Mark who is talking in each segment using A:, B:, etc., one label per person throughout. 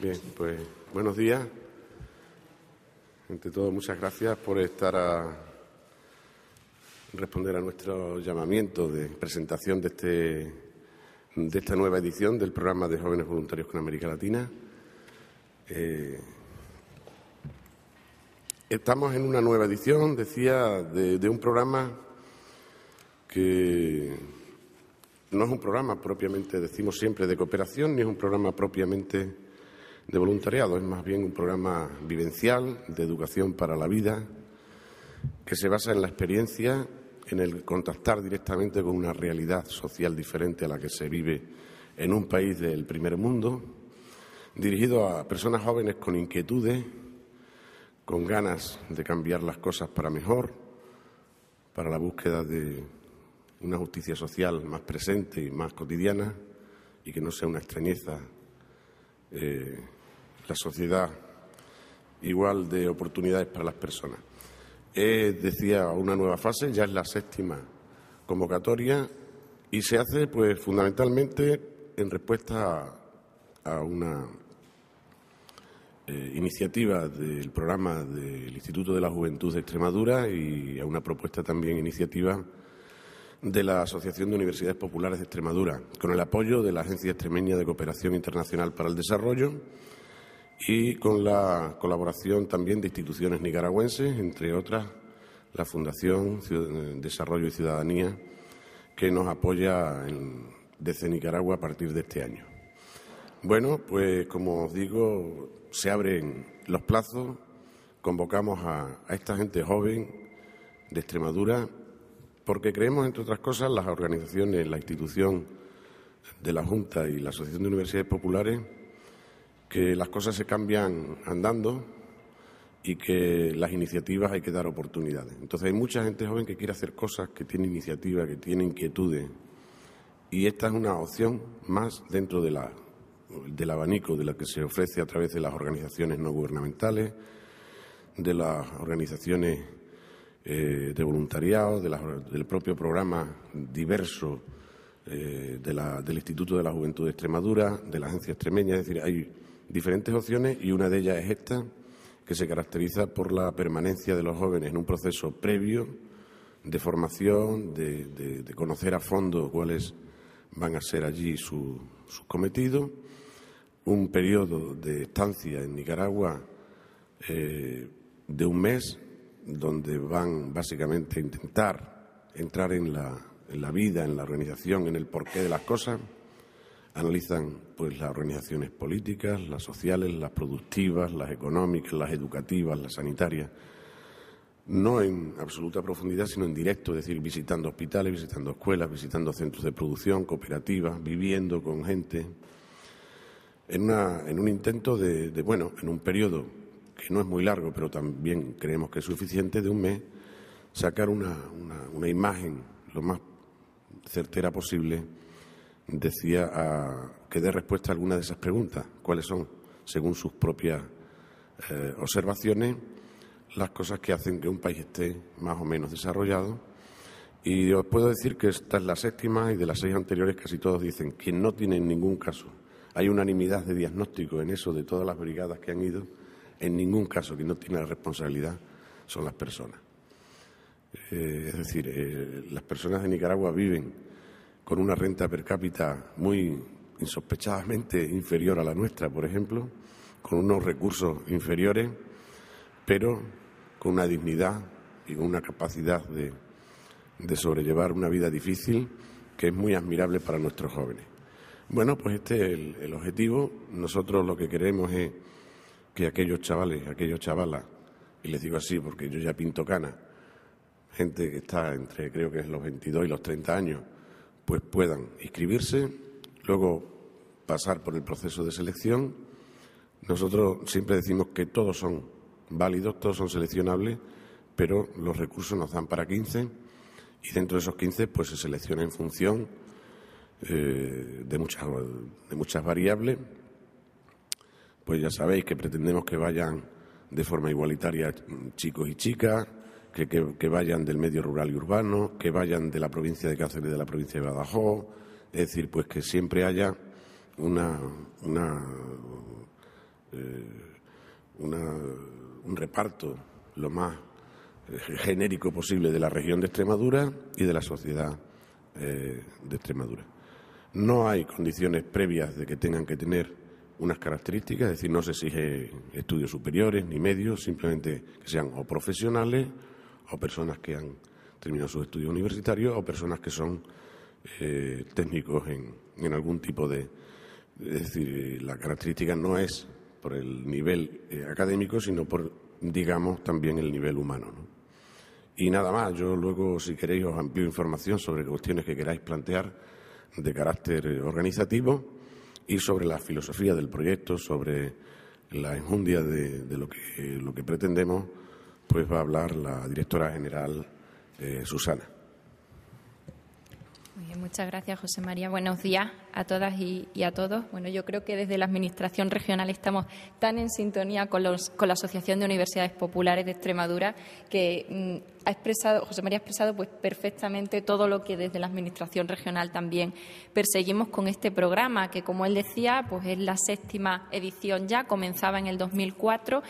A: Bien, pues buenos días. Entre todos, muchas gracias por estar a responder a nuestro llamamiento de presentación de, este, de esta nueva edición del programa de Jóvenes Voluntarios con América Latina. Eh, Estamos en una nueva edición, decía, de, un programa que no es un programa propiamente, decimos siempre, de cooperación, ni es un programa propiamente de voluntariado, es más bien un programa vivencial, de educación para la vida, que se basa en la experiencia, en el contactar directamente con una realidad social diferente a la que se vive en un país del primer mundo, dirigido a personas jóvenes con inquietudes con ganas de cambiar las cosas para mejor, para la búsqueda de una justicia social más presente y más cotidiana y que no sea una extrañeza eh, la sociedad igual de oportunidades para las personas. Es, decía, una nueva fase, ya es la séptima convocatoria y se hace pues fundamentalmente en respuesta a una eh, iniciativa del programa del Instituto de la Juventud de Extremadura y a una propuesta también iniciativa de la Asociación de Universidades Populares de Extremadura, con el apoyo de la Agencia Extremeña de Cooperación Internacional para el Desarrollo y con la colaboración también de instituciones nicaragüenses, entre otras la Fundación Desarrollo y Ciudadanía, que nos apoya desde Nicaragua a partir de este año. Bueno, pues como os digo, se abren los plazos, convocamos a, esta gente joven de Extremadura, porque creemos, entre otras cosas, las organizaciones, la institución de la Junta y la Asociación de Universidades Populares, que las cosas se cambian andando y que las iniciativas hay que dar oportunidades. Entonces hay mucha gente joven que quiere hacer cosas, que tiene iniciativa, que tiene inquietudes, y esta es una opción más dentro de la del abanico de la que se ofrece a través de las organizaciones no gubernamentales, de las organizaciones eh, de voluntariado, del propio programa diverso eh, del Instituto de la Juventud de Extremadura, de la Agencia Extremeña. Es decir, hay diferentes opciones y una de ellas es esta, que se caracteriza por la permanencia de los jóvenes en un proceso previo de formación, de, conocer a fondo cuáles van a ser allí sus cometidos un periodo de estancia en Nicaragua eh, de un mes, donde van básicamente a intentar entrar en la, en la vida, en la organización, en el porqué de las cosas. Analizan pues las organizaciones políticas, las sociales, las productivas, las económicas, las educativas, las sanitarias no en absoluta profundidad, sino en directo, es decir, visitando hospitales, visitando escuelas, visitando centros de producción, cooperativas, viviendo con gente, en, un intento de, bueno, en un periodo que no es muy largo, pero también creemos que es suficiente, de un mes, sacar una, imagen lo más certera posible, decía que dé respuesta a alguna de esas preguntas, cuáles son, según sus propias eh, observaciones, las cosas que hacen que un país esté más o menos desarrollado. Y os puedo decir que esta es la séptima y de las seis anteriores casi todos dicen que no tienen ningún caso hay unanimidad de diagnóstico en eso de todas las brigadas que han ido. En ningún caso que no tiene la responsabilidad son las personas. Eh, es decir, eh, las personas de Nicaragua viven con una renta per cápita muy insospechadamente inferior a la nuestra, por ejemplo, con unos recursos inferiores, pero con una dignidad y con una capacidad de sobrellevar una vida difícil que es muy admirable para nuestros jóvenes. Bueno, pues este es el, objetivo. Nosotros lo que queremos es que aquellos chavales, aquellos chavalas, y les digo así porque yo ya pinto cana, gente que está entre creo que es los 22 y los 30 años, pues puedan inscribirse, luego pasar por el proceso de selección. Nosotros siempre decimos que todos son válidos, todos son seleccionables, pero los recursos nos dan para 15 y dentro de esos 15 pues se selecciona en función eh, de, muchas, de muchas variables, pues ya sabéis que pretendemos que vayan de forma igualitaria chicos y chicas, que, vayan del medio rural y urbano, que vayan de la provincia de Cáceres y de la provincia de Badajoz, es decir, pues que siempre haya una, una, eh, un reparto lo más eh, genérico posible de la región de Extremadura y de la sociedad de Extremadura. No hay condiciones previas de que tengan que tener unas características, es decir, no se exige estudios superiores ni medios, simplemente que sean o profesionales o personas que han terminado sus estudios universitarios o personas que son eh, técnicos en, algún tipo de... Es decir, la característica no es por el nivel eh, académico, sino por, digamos, también el nivel humano. Y nada más, yo luego, si queréis, os amplio información sobre cuestiones que queráis plantear de carácter organizativo y sobre la filosofía del proyecto, sobre la enjundia de, lo, que, pretendemos, pues va a hablar la directora general eh, Susana
B: muchas gracias, José María. Buenos días a todas y, a todos. Bueno, yo creo que desde la Administración Regional estamos tan en sintonía con, los, con la Asociación de Universidades Populares de Extremadura que mm, ha expresado, José María ha expresado pues, perfectamente todo lo que desde la Administración Regional también perseguimos con este programa, que como él decía, pues es la séptima edición ya, comenzaba en el 2004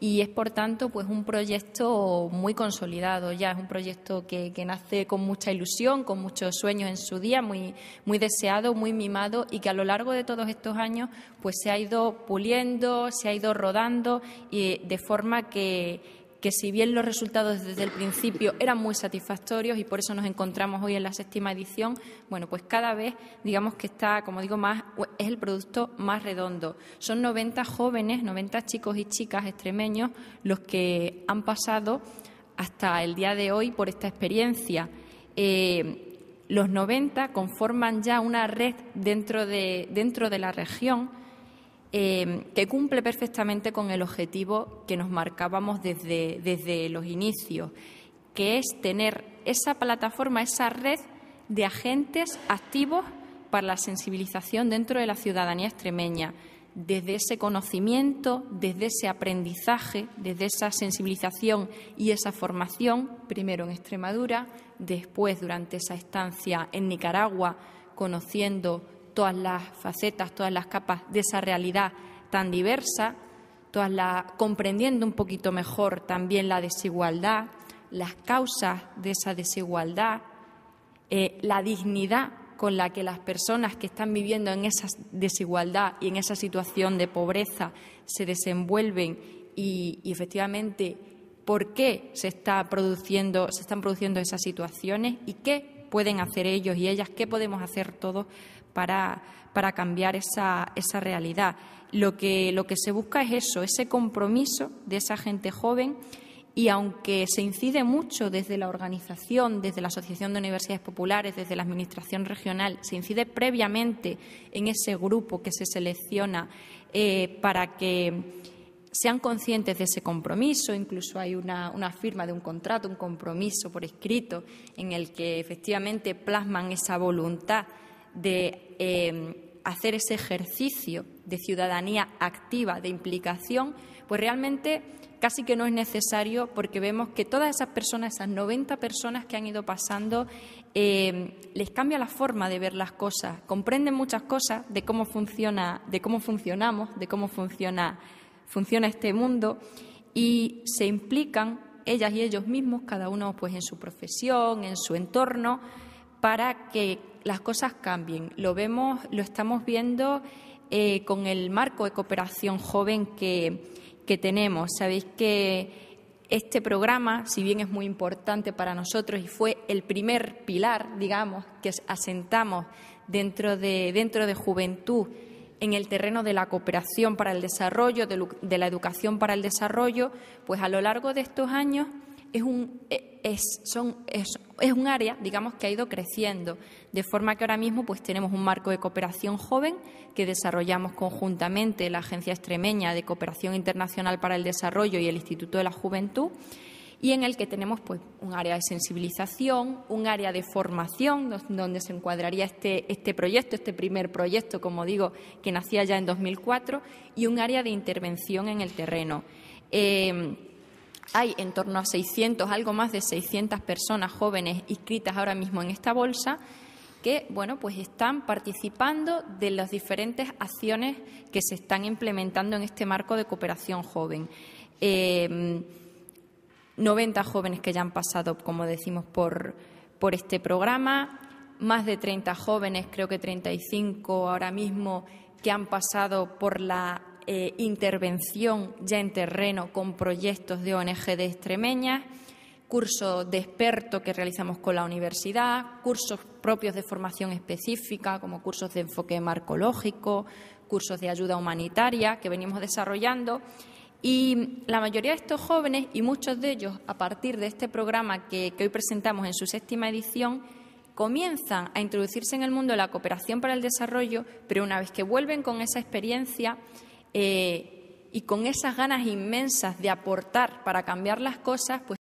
B: y es por tanto pues un proyecto muy consolidado ya es un proyecto que, que, nace con mucha ilusión con muchos sueños en su día muy muy deseado muy mimado y que a lo largo de todos estos años pues se ha ido puliendo se ha ido rodando y de forma que que si bien los resultados desde el principio eran muy satisfactorios y por eso nos encontramos hoy en la séptima edición, bueno, pues cada vez digamos que está, como digo, más es el producto más redondo. Son 90 jóvenes, 90 chicos y chicas extremeños los que han pasado hasta el día de hoy por esta experiencia. Eh, los 90 conforman ya una red dentro dentro de la región Em, que cumple perfectamente con el objetivo que nos marcábamos desde, desde los inicios, que es tener esa plataforma, esa red de agentes activos para la sensibilización dentro de la ciudadanía extremeña, desde ese conocimiento, desde ese aprendizaje, desde esa sensibilización y esa formación, primero en Extremadura, después durante esa estancia en Nicaragua, conociendo todas las facetas, todas las capas de esa realidad tan diversa, todas comprendiendo un poquito mejor también la desigualdad, las causas de esa desigualdad, eh, la dignidad con la que las personas que están viviendo en esa desigualdad y en esa situación de pobreza se desenvuelven y, efectivamente por qué se, está produciendo, se están produciendo esas situaciones y qué pueden hacer ellos y ellas, qué podemos hacer todos para, cambiar esa, realidad. Lo que, lo que se busca es eso, ese compromiso de esa gente joven y aunque se incide mucho desde la organización, desde la Asociación de Universidades Populares, desde la Administración Regional, se incide previamente en ese grupo que se selecciona eh, para que sean conscientes de ese compromiso, incluso hay una, una, firma de un contrato, un compromiso por escrito, en el que efectivamente plasman esa voluntad de em, hacer ese ejercicio de ciudadanía activa, de implicación, pues realmente casi que no es necesario porque vemos que todas esas personas, esas 90 personas que han ido pasando, em, les cambia la forma de ver las cosas, comprenden muchas cosas de cómo funciona, de cómo funcionamos, de cómo funciona, funciona este mundo y se implican ellas y ellos mismos, cada uno pues en su profesión, en su entorno, para que las cosas cambien. Lo vemos, lo estamos viendo eh, con el marco de cooperación joven que, tenemos. Sabéis que este programa, si bien es muy importante para nosotros y fue el primer pilar, digamos, que asentamos dentro de, dentro de juventud en el terreno de la cooperación para el desarrollo, de, la educación para el desarrollo, pues a lo largo de estos años es un, eh, es, es, un área, digamos, que ha ido creciendo, de forma que ahora mismo pues, tenemos un marco de cooperación joven que desarrollamos conjuntamente la Agencia Extremeña de Cooperación Internacional para el Desarrollo y el Instituto de la Juventud y en el que tenemos pues, un área de sensibilización, un área de formación donde se encuadraría este, este proyecto, este primer proyecto, como digo, que nacía ya en 2004, y un área de intervención en el terreno. Eh, hay en torno a 600, algo más de 600 personas jóvenes inscritas ahora mismo en esta bolsa que, bueno, pues están participando de las diferentes acciones que se están implementando en este marco de cooperación joven. 90 em, jóvenes que ya han pasado, como decimos, por, por este programa, más de 30 jóvenes, creo que 35 ahora mismo, que han pasado por la eh, intervención ya en terreno con proyectos de ONG de extremeñas, cursos de experto que realizamos con la universidad, cursos propios de formación específica, como cursos de enfoque marcológico, cursos de ayuda humanitaria que venimos desarrollando. Y la mayoría de estos jóvenes, y muchos de ellos a partir de este programa que, que, hoy presentamos en su séptima edición, comienzan a introducirse en el mundo de la cooperación para el desarrollo, pero una vez que vuelven con esa experiencia, eh, y con esas ganas inmensas de aportar para cambiar las cosas, pues